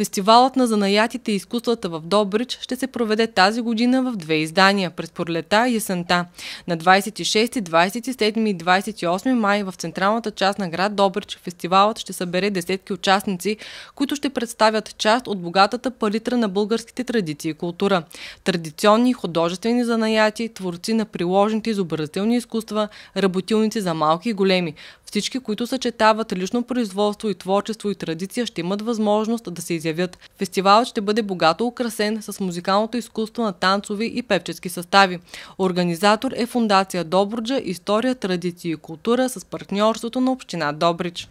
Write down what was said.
Фестивалът на занаятите и изкуствата в Добрич ще се проведе тази година в две издания – през пролета и есента. На 26, 27 и 28 май в централната част на град Добрич фестивалът ще събере десетки участници, които ще представят част от богатата палитра на българските традиции и култура. Традиционни художествени занаяти, творци на приложните изобразителни изкуства, работилници за малки и големи, всички, които съчетават лично производство и творчество и традиция, ще имат възможност да се изявят. Фестивалът ще бъде богато украсен с музикалното изкуство на танцови и певчески състави. Организатор е фундация Добруджа История, традиции и култура с партньорството на Община Добрич.